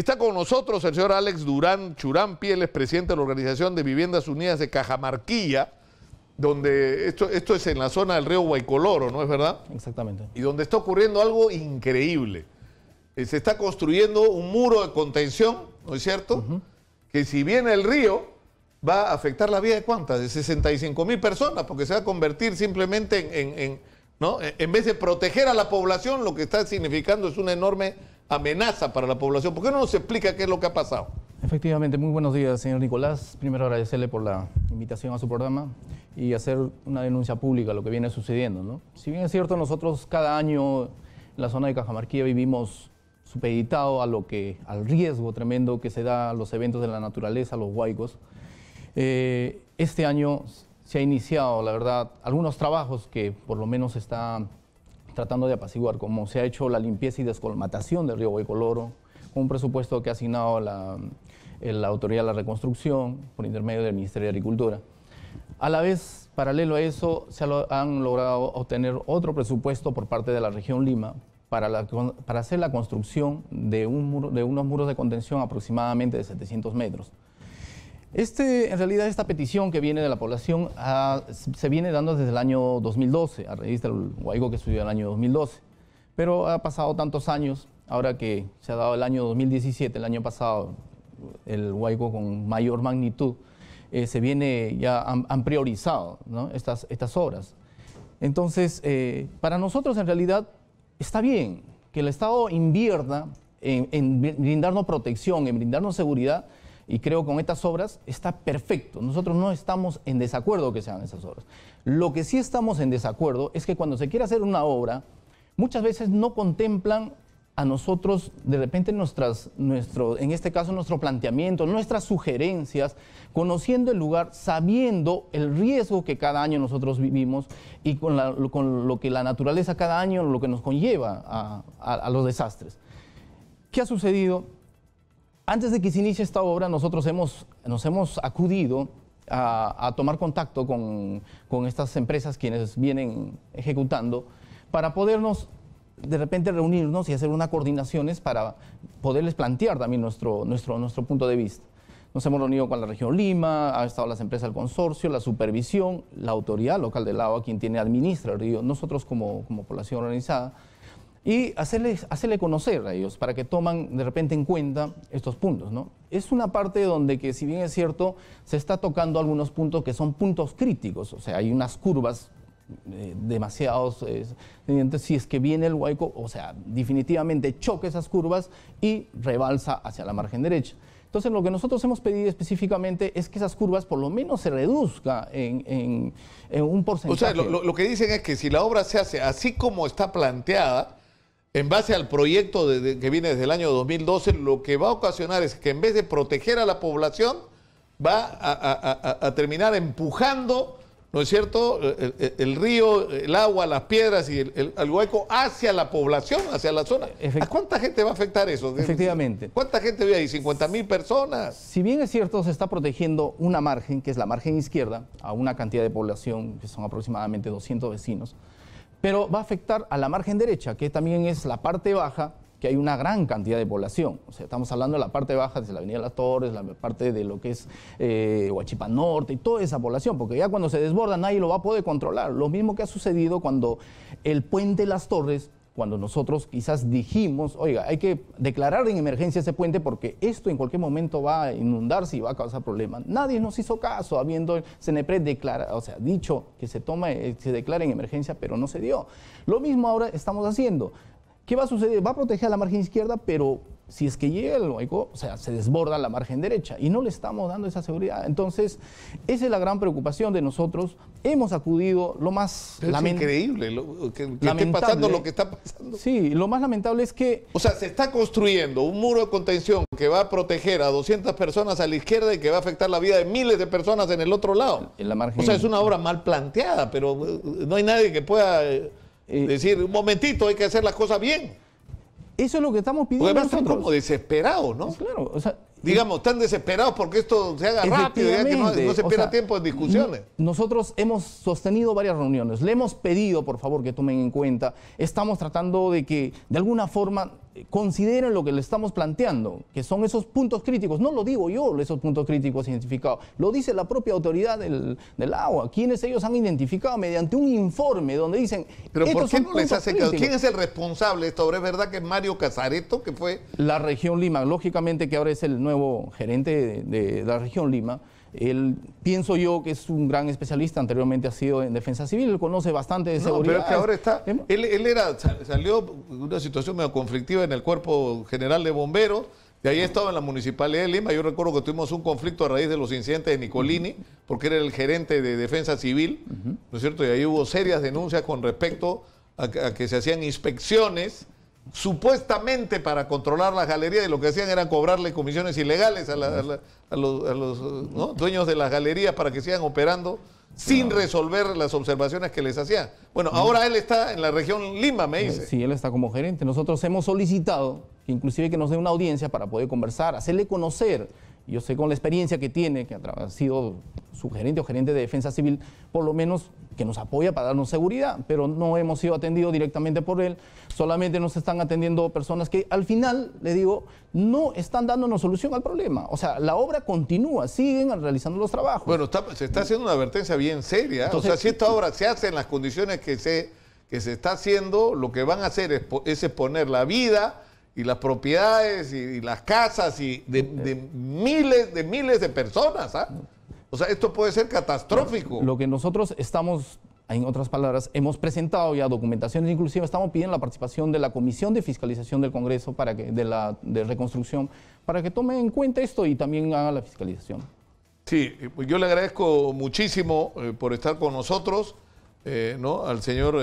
Está con nosotros el señor Alex Durán Churán Pieles, presidente de la Organización de Viviendas Unidas de Cajamarquilla, donde esto, esto es en la zona del río Guaycoloro, ¿no es verdad? Exactamente. Y donde está ocurriendo algo increíble. Eh, se está construyendo un muro de contención, ¿no es cierto? Que si viene el río, va a afectar la vida de cuántas? De 65 mil personas, porque se va a convertir simplemente en, en, ¿no? en vez de proteger a la población, lo que está significando es una enorme amenaza para la población. ¿Por qué no nos explica qué es lo que ha pasado? Efectivamente, muy buenos días, señor Nicolás. Primero agradecerle por la invitación a su programa y hacer una denuncia pública a lo que viene sucediendo. Si bien es cierto, nosotros cada año en la zona de Cajamarquía vivimos supeditado a lo que, al riesgo tremendo que se da los eventos de la naturaleza, los huaicos. Eh, este año se ha iniciado, la verdad, algunos trabajos que por lo menos están tratando de apaciguar, como se ha hecho la limpieza y descolmatación del río Huaycoloro, un presupuesto que ha asignado eh, la, Autoridad de la Reconstrucción por intermedio del Ministerio de Agricultura. A la vez, paralelo a eso, se han logrado obtener otro presupuesto por parte de la región Lima para, hacer la construcción de, de unos muros de contención aproximadamente de 700 metros. Este, en realidad esta petición que viene de la población ah, se viene dando desde el año 2012, a raíz del huaigo que subió en el año 2012. Pero ha pasado tantos años, ahora que se ha dado el año 2017, el año pasado, el huaigo con mayor magnitud, eh, se viene, ya han, priorizado estas, estas obras. Entonces, eh, para nosotros en realidad está bien que el Estado invierta en, en brindarnos protección, en brindarnos seguridad, y creo que con estas obras está perfecto. Nosotros no estamos en desacuerdo que sean esas obras. Lo que sí estamos en desacuerdo es que cuando se quiere hacer una obra, muchas veces no contemplan a nosotros, de repente, nuestras, nuestro, en este caso, nuestro planteamiento, nuestras sugerencias, conociendo el lugar, sabiendo el riesgo que cada año nosotros vivimos y con, la, con lo que la naturaleza cada año, lo que nos conlleva a, a los desastres. ¿Qué ha sucedido? Antes de que se inicie esta obra, nosotros hemos, nos hemos acudido a, tomar contacto con, con, estas empresas quienes vienen ejecutando para podernos de repente reunirnos y hacer unas coordinaciones para poderles plantear también nuestro, nuestro, nuestro punto de vista. Nos hemos reunido con la región Lima, han estado las empresas del consorcio, la supervisión, la autoridad local del agua, quien tiene administra el río, nosotros como, como población organizada y hacerle conocer a ellos para que toman de repente en cuenta estos puntos. ¿no? Es una parte donde que si bien es cierto, se está tocando algunos puntos que son puntos críticos, o sea, hay unas curvas demasiado eh, demasiados, eh, si es que viene el huaico, o sea, definitivamente choca esas curvas y rebalsa hacia la margen derecha. Entonces, lo que nosotros hemos pedido específicamente es que esas curvas por lo menos se reduzca en, un porcentaje. O sea, lo, que dicen es que si la obra se hace así como está planteada, en base al proyecto que viene desde el año 2012, lo que va a ocasionar es que en vez de proteger a la población, va a, terminar empujando, ¿no es cierto?, el, río, el agua, las piedras y el, hueco hacia la población, hacia la zona. ¿A cuánta gente va a afectar eso? Efectivamente. ¿Cuánta gente vive ahí? ¿50 mil personas? Si bien es cierto, se está protegiendo una margen, que es la margen izquierda, a una cantidad de población, que son aproximadamente 200 vecinos pero va a afectar a la margen derecha, que también es la parte baja, que hay una gran cantidad de población. O sea, estamos hablando de la parte baja, desde la Avenida Las Torres, la parte de lo que es eh, Norte y toda esa población, porque ya cuando se desborda nadie lo va a poder controlar. Lo mismo que ha sucedido cuando el puente Las Torres cuando nosotros quizás dijimos, oiga, hay que declarar en emergencia ese puente porque esto en cualquier momento va a inundarse y va a causar problemas. Nadie nos hizo caso, habiendo el Cenepre declarado, o sea, dicho que se toma, eh, se declara en emergencia, pero no se dio. Lo mismo ahora estamos haciendo. ¿Qué va a suceder? Va a proteger a la margen izquierda, pero si es que llega el hueco, o sea, se desborda la margen derecha y no le estamos dando esa seguridad. Entonces, esa es la gran preocupación de nosotros. Hemos acudido lo más lamentable. increíble lo, que, pasando lo que está pasando. Sí, lo más lamentable es que... O sea, se está construyendo un muro de contención que va a proteger a 200 personas a la izquierda y que va a afectar la vida de miles de personas en el otro lado. En la margen... O sea, es una obra mal planteada, pero eh, no hay nadie que pueda eh, eh, decir, un momentito, hay que hacer las cosas bien. Eso es lo que estamos pidiendo. están como desesperados, ¿no? Claro, Digamos, están desesperados porque esto se haga rápido, y no, se pierda tiempo en discusiones. Nosotros hemos sostenido varias reuniones, le hemos pedido, por favor, que tomen en cuenta. Estamos tratando de que, de alguna forma, consideren lo que le estamos planteando, que son esos puntos críticos. No lo digo yo, esos puntos críticos identificados. Lo dice la propia autoridad del, agua, quienes ellos han identificado mediante un informe donde dicen. Pero ¿Quién es el responsable de esto? ¿Es verdad que es Mario Casareto, que fue. La región Lima, lógicamente que ahora es el nuevo gerente de la región Lima él, pienso yo que es un gran especialista, anteriormente ha sido en defensa civil, él conoce bastante de no, seguridad. Pero es que ahora está. Em, él, era, salió de una situación medio conflictiva en el Cuerpo General de Bomberos, de ahí estaba en la Municipalidad de Lima. Yo recuerdo que tuvimos un conflicto a raíz de los incidentes de Nicolini, porque era el gerente de defensa civil, ¿no es cierto? Y ahí hubo serias denuncias con respecto a que se hacían inspecciones supuestamente para controlar la galería y lo que hacían era cobrarle comisiones ilegales a, los, eh, dueños de las galerías para que sigan operando sin resolver las observaciones que les hacía. Bueno, ahora él está en la región Lima, me dice. Sí, él está como gerente. Nosotros hemos solicitado que inclusive que nos dé una audiencia para poder conversar, hacerle conocer yo sé con la experiencia que tiene, que ha sido su gerente o gerente de defensa civil, por lo menos que nos apoya para darnos seguridad, pero no hemos sido atendidos directamente por él, solamente nos están atendiendo personas que al final, le digo, no están dándonos solución al problema. O sea, la obra continúa, siguen realizando los trabajos. Bueno, se está haciendo una advertencia bien seria. Entonces, o sea, si esta obra se hace en las condiciones que se, que se está haciendo, lo que van a hacer es exponer la vida y las propiedades y, las casas y de, miles de miles de personas. ¿ah? O sea, esto puede ser catastrófico. Lo que nosotros estamos en otras palabras, hemos presentado ya documentaciones, inclusive estamos pidiendo la participación de la Comisión de Fiscalización del Congreso para que, de, la, Reconstrucción para que tome en cuenta esto y también haga la fiscalización. Sí, eh, yo le agradezco muchísimo eh, por estar con nosotros, eh, ¿no? Al señor...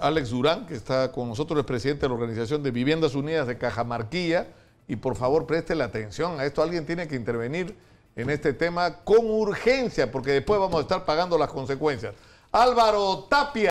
Alex Durán. que está con nosotros, es presidente de la Organización de Viviendas Unidas de Cajamarquilla. Y por favor, preste la atención a esto. Alguien tiene que intervenir en este tema con urgencia, porque después vamos a estar pagando las consecuencias. Álvaro Tapia.